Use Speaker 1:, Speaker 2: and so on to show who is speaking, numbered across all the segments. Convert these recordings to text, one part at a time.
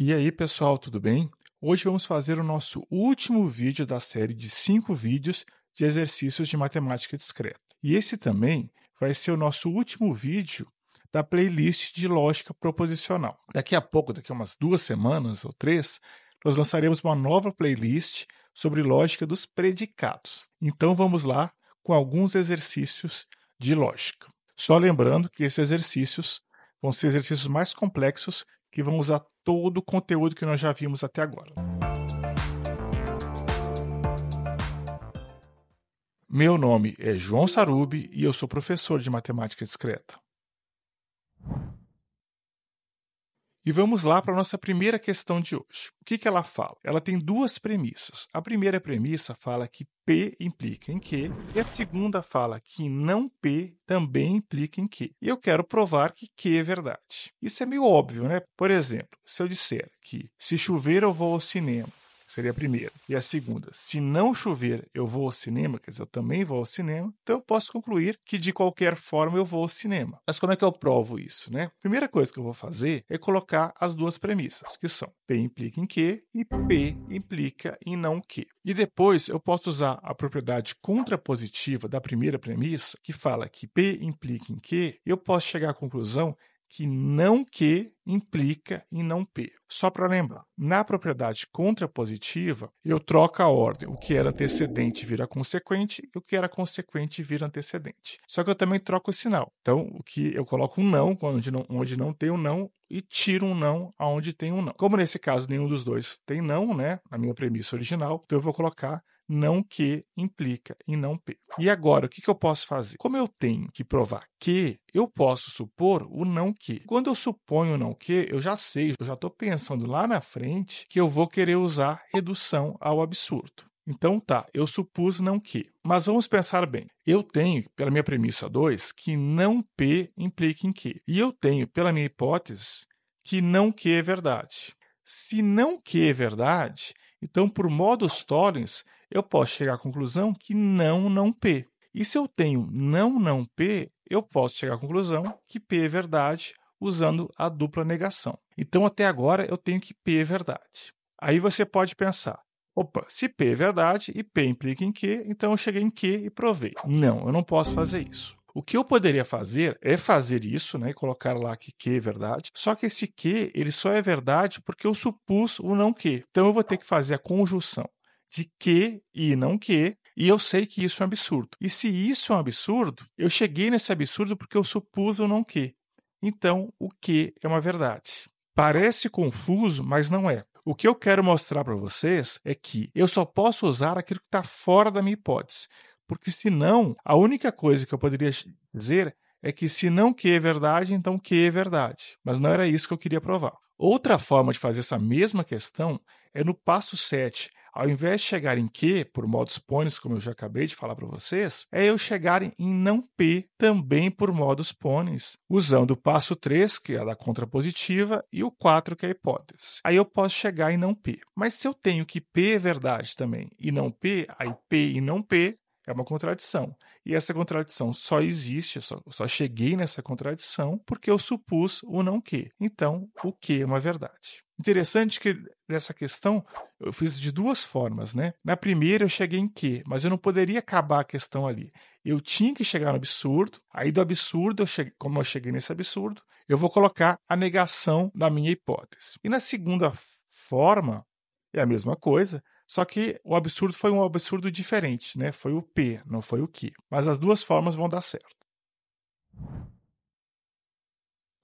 Speaker 1: E aí, pessoal, tudo bem? Hoje vamos fazer o nosso último vídeo da série de cinco vídeos de exercícios de matemática discreta. E esse também vai ser o nosso último vídeo da playlist de lógica proposicional. Daqui a pouco, daqui a umas duas semanas ou três, nós lançaremos uma nova playlist sobre lógica dos predicados. Então vamos lá com alguns exercícios de lógica. Só lembrando que esses exercícios vão ser exercícios mais complexos que vão usar todo o conteúdo que nós já vimos até agora. Meu nome é João Sarubi e eu sou professor de matemática discreta. E vamos lá para a nossa primeira questão de hoje. O que, que ela fala? Ela tem duas premissas. A primeira premissa fala que P implica em Q, e a segunda fala que não P também implica em Q. E eu quero provar que Q é verdade. Isso é meio óbvio, né? Por exemplo, se eu disser que se chover eu vou ao cinema, seria a primeira. E a segunda, se não chover, eu vou ao cinema, quer dizer, eu também vou ao cinema, então eu posso concluir que de qualquer forma eu vou ao cinema. Mas como é que eu provo isso, né? Primeira coisa que eu vou fazer é colocar as duas premissas, que são P implica em que e P implica em não que. E depois eu posso usar a propriedade contrapositiva da primeira premissa, que fala que P implica em que, eu posso chegar à conclusão que não Q implica em não P. Só para lembrar, na propriedade contrapositiva, eu troco a ordem. O que era antecedente vira consequente e o que era consequente vira antecedente. Só que eu também troco o sinal. Então, o que eu coloco um não onde não, onde não tem um não e tiro um não aonde tem um não. Como nesse caso nenhum dos dois tem não, né, na minha premissa original, então eu vou colocar não que implica em não p. E agora, o que, eu posso fazer? Como eu tenho que provar que, eu posso supor o não que. Quando eu suponho o não que, eu já sei, eu já estou pensando lá na frente que eu vou querer usar redução ao absurdo. Então tá, eu supus não que. Mas vamos pensar bem. Eu tenho, pela minha premissa 2, que não P implica em que. E eu tenho, pela minha hipótese, que não que é verdade. Se não que é verdade, então por modus tollens, eu posso chegar à conclusão que não, não P. E se eu tenho não, não P, eu posso chegar à conclusão que P é verdade usando a dupla negação. Então, até agora, eu tenho que P é verdade. Aí você pode pensar, opa, se P é verdade e P implica em Q, então eu cheguei em Q e provei. Não, eu não posso fazer isso. O que eu poderia fazer é fazer isso, né, colocar lá que Q é verdade. Só que esse Q, ele só é verdade porque eu supus o não Q. Então eu vou ter que fazer a conjunção de que e não que, e eu sei que isso é um absurdo. E se isso é um absurdo, eu cheguei nesse absurdo porque eu supus o não que. Então, o que é uma verdade. Parece confuso, mas não é. O que eu quero mostrar para vocês é que eu só posso usar aquilo que está fora da minha hipótese, porque senão a única coisa que eu poderia dizer é que se não que é verdade, então que é verdade. Mas não era isso que eu queria provar. Outra forma de fazer essa mesma questão é no passo 7, ao invés de chegar em Q, por modos pôneis, como eu já acabei de falar para vocês, é eu chegar em não P, também por modos pôneis, usando o passo 3, que é a da contrapositiva, e o 4, que é a hipótese. Aí eu posso chegar em não P. Mas se eu tenho que P é verdade também e não P, aí P e não P é uma contradição. E essa contradição só existe, eu só, só, cheguei nessa contradição porque eu supus o não q. Então, o que é uma verdade. Interessante que nessa questão eu fiz de duas formas, né? Na primeira eu cheguei em que, mas eu não poderia acabar a questão ali. Eu tinha que chegar no absurdo, aí do absurdo, eu cheguei, como eu cheguei nesse absurdo, eu vou colocar a negação da minha hipótese. E na segunda forma, é a mesma coisa, só que o absurdo foi um absurdo diferente, né? Foi o P, não foi o q Mas as duas formas vão dar certo.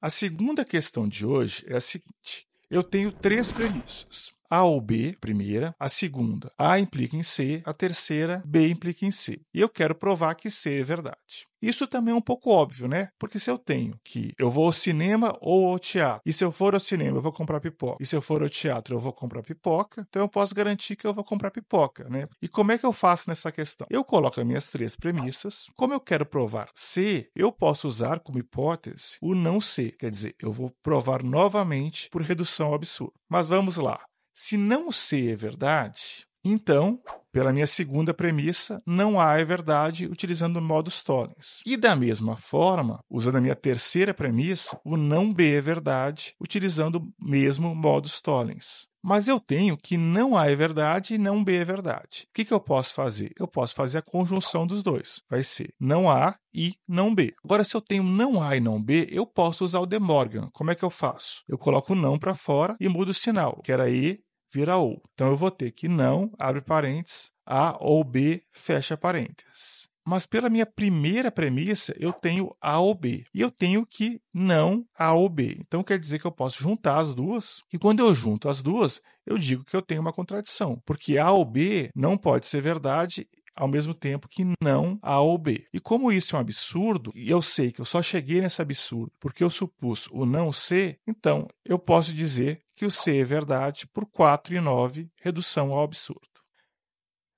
Speaker 1: A segunda questão de hoje é a seguinte: eu tenho três premissas. A ou B, primeira, a segunda, A implica em C, a terceira, B implica em C. E eu quero provar que C é verdade. Isso também é um pouco óbvio, né? Porque se eu tenho que eu vou ao cinema ou ao teatro, e se eu for ao cinema eu vou comprar pipoca, e se eu for ao teatro eu vou comprar pipoca, então eu posso garantir que eu vou comprar pipoca, né? E como é que eu faço nessa questão? Eu coloco as minhas três premissas. Como eu quero provar C, eu posso usar como hipótese o não C, quer dizer, eu vou provar novamente por redução ao absurdo. Mas vamos lá. Se não C é verdade, então, pela minha segunda premissa, não A é verdade utilizando o modo Stallings. E da mesma forma, usando a minha terceira premissa, o não B é verdade utilizando o mesmo modo Stallings. Mas eu tenho que não A é verdade e não B é verdade. O que, que eu posso fazer? Eu posso fazer a conjunção dos dois. Vai ser não A e não B. Agora, se eu tenho não A e não B, eu posso usar o de Morgan. Como é que eu faço? Eu coloco o não para fora e mudo o sinal, que era E vira ou. Então eu vou ter que não, abre parênteses, A ou B, fecha parênteses. Mas pela minha primeira premissa, eu tenho A ou B. E eu tenho que não A ou B. Então quer dizer que eu posso juntar as duas. E quando eu junto as duas, eu digo que eu tenho uma contradição. Porque A ou B não pode ser verdade ao mesmo tempo que não A ou B. E como isso é um absurdo, e eu sei que eu só cheguei nesse absurdo porque eu supus o não C, então eu posso dizer que o C é verdade por 4 e 9, redução ao absurdo.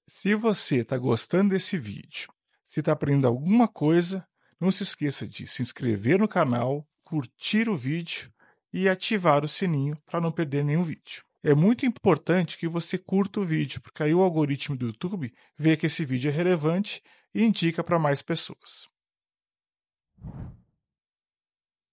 Speaker 1: Se você está gostando desse vídeo, se está aprendendo alguma coisa, não se esqueça de se inscrever no canal, curtir o vídeo e ativar o sininho para não perder nenhum vídeo é muito importante que você curta o vídeo, porque aí o algoritmo do YouTube vê que esse vídeo é relevante e indica para mais pessoas.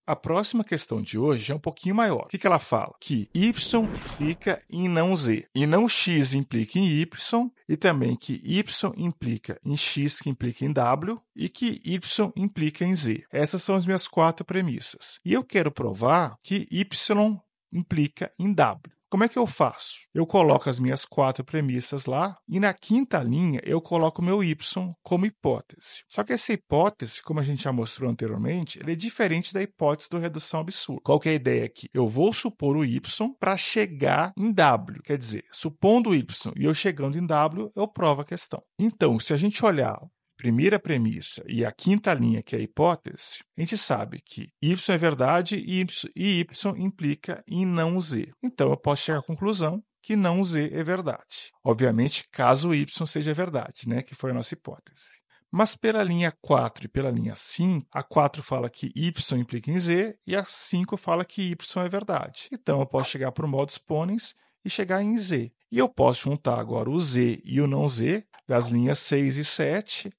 Speaker 1: A próxima questão de hoje é um pouquinho maior. O que ela fala? Que Y implica em não Z, e não X implica em Y, e também que Y implica em X, que implica em W, e que Y implica em Z. Essas são as minhas quatro premissas. E eu quero provar que Y implica em W. Como é que eu faço? Eu coloco as minhas quatro premissas lá e na quinta linha eu coloco o meu Y como hipótese. Só que essa hipótese, como a gente já mostrou anteriormente, ela é diferente da hipótese do redução absurda. Qual que é a ideia aqui? Eu vou supor o Y para chegar em W. Quer dizer, supondo o Y e eu chegando em W, eu provo a questão. Então, se a gente olhar primeira premissa e a quinta linha, que é a hipótese, a gente sabe que Y é verdade e Y, implica em não Z. Então, eu posso chegar à conclusão que não Z é verdade. Obviamente, caso Y seja verdade, né? que foi a nossa hipótese. Mas pela linha 4 e pela linha 5, a 4 fala que Y implica em Z e a 5 fala que Y é verdade. Então, eu posso chegar para o modus ponens e chegar em Z. E eu posso juntar agora o Z e o não Z das linhas 6 e 7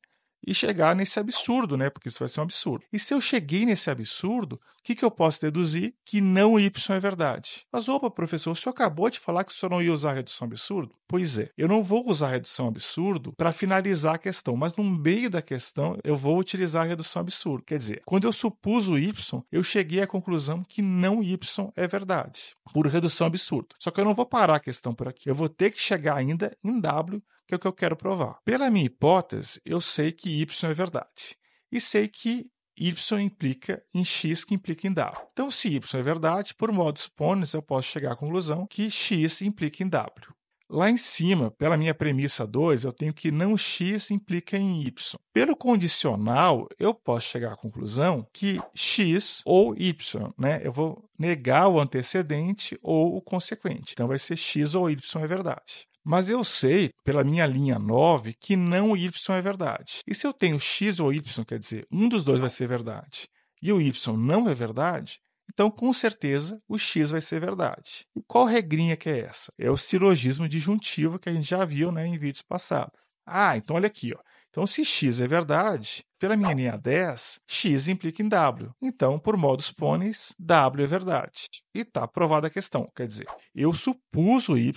Speaker 1: e chegar nesse absurdo, né? Porque isso vai ser um absurdo. E se eu cheguei nesse absurdo, o que, que eu posso deduzir? Que não Y é verdade. Mas opa, professor, o senhor acabou de falar que o senhor não ia usar redução absurdo? Pois é, eu não vou usar redução absurdo para finalizar a questão, mas no meio da questão eu vou utilizar redução absurdo. Quer dizer, quando eu supus o Y, eu cheguei à conclusão que não Y é verdade, por redução absurdo. Só que eu não vou parar a questão por aqui. Eu vou ter que chegar ainda em W que é o que eu quero provar. Pela minha hipótese, eu sei que Y é verdade. E sei que Y implica em X, que implica em W. Então, se Y é verdade, por modos pôneis, eu posso chegar à conclusão que X implica em W. Lá em cima, pela minha premissa 2, eu tenho que não x implica em y. Pelo condicional, eu posso chegar à conclusão que x ou y, né? Eu vou negar o antecedente ou o consequente. Então vai ser x ou y é verdade. Mas eu sei, pela minha linha 9, que não o Y é verdade. E se eu tenho X ou Y, quer dizer, um dos dois vai ser verdade, e o Y não é verdade, então, com certeza, o X vai ser verdade. E qual regrinha que é essa? É o silogismo disjuntivo que a gente já viu né, em vídeos passados. Ah, então olha aqui. Ó. Então, se X é verdade, pela minha linha 10, X implica em W. Então, por modus ponens, W é verdade. E está aprovada a questão. Quer dizer, eu supus o Y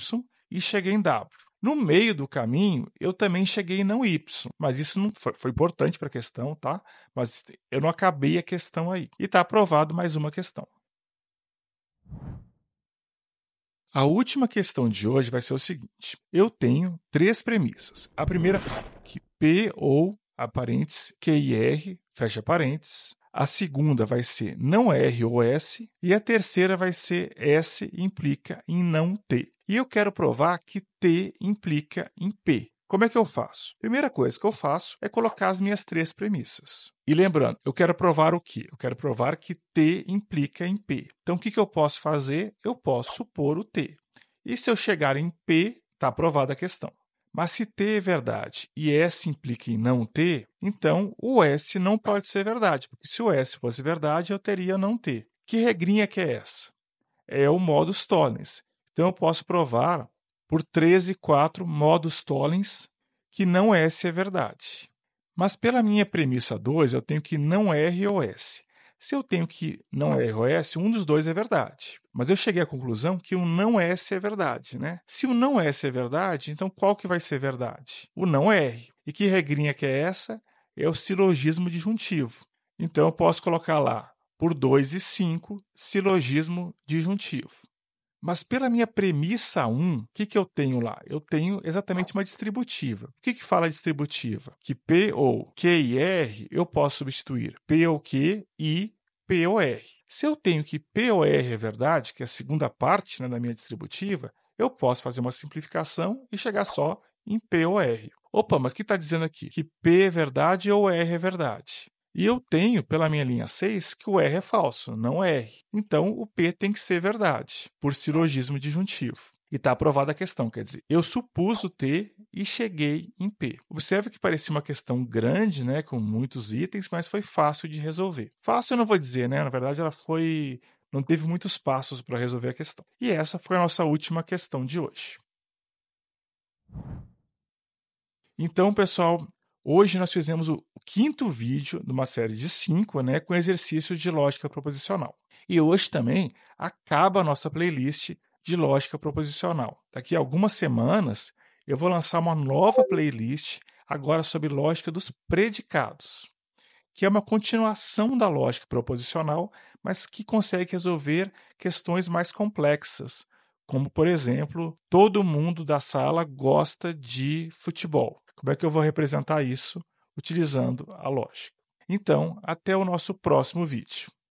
Speaker 1: e cheguei em W. No meio do caminho, eu também cheguei não Y, mas isso não foi, foi importante para a questão, tá? Mas eu não acabei a questão aí. E está aprovado mais uma questão. A última questão de hoje vai ser o seguinte: eu tenho três premissas. A primeira fala que P ou aparentes QIR, fecha parênteses, a segunda vai ser não é R ou S. E a terceira vai ser S implica em não T. E eu quero provar que T implica em P. Como é que eu faço? Primeira coisa que eu faço é colocar as minhas três premissas. E lembrando, eu quero provar o quê? Eu quero provar que T implica em P. Então, o que, que eu posso fazer? Eu posso supor o T. E se eu chegar em P, está aprovada a questão. Mas se T é verdade e S implica em não T, então o S não pode ser verdade, porque se o S fosse verdade, eu teria não T. Que regrinha que é essa? É o modus tollens. Então eu posso provar por 13, 4 modus tollens que não S é verdade. Mas pela minha premissa 2, eu tenho que não R ou S. Se eu tenho que não é ROS, um dos dois é verdade. Mas eu cheguei à conclusão que o não S é verdade, né? Se o não S é verdade, então qual que vai ser verdade? O não R. E que regrinha que é essa? É o silogismo disjuntivo. Então eu posso colocar lá por 2 e 5, silogismo disjuntivo. Mas pela minha premissa 1, o que, que eu tenho lá? Eu tenho exatamente uma distributiva. O que, que fala distributiva? Que P ou Q e R eu posso substituir P ou Q e P ou R. Se eu tenho que P ou R é verdade, que é a segunda parte né, da minha distributiva, eu posso fazer uma simplificação e chegar só em P ou R. Opa, mas o que está dizendo aqui? Que P é verdade ou R é verdade? E eu tenho, pela minha linha 6, que o R é falso, não R. Então, o P tem que ser verdade, por silogismo disjuntivo. E está aprovada a questão, quer dizer, eu supus o T e cheguei em P. Observe que parecia uma questão grande, né, com muitos itens, mas foi fácil de resolver. Fácil eu não vou dizer, né? Na verdade, ela foi. não teve muitos passos para resolver a questão. E essa foi a nossa última questão de hoje. Então, pessoal, hoje nós fizemos o quinto vídeo de uma série de cinco, né, com exercícios de lógica proposicional. E hoje também acaba a nossa playlist de lógica proposicional. Daqui a algumas semanas eu vou lançar uma nova playlist agora sobre lógica dos predicados, que é uma continuação da lógica proposicional, mas que consegue resolver questões mais complexas, como por exemplo, todo mundo da sala gosta de futebol. Como é que eu vou representar isso utilizando a lógica. Então, até o nosso próximo vídeo.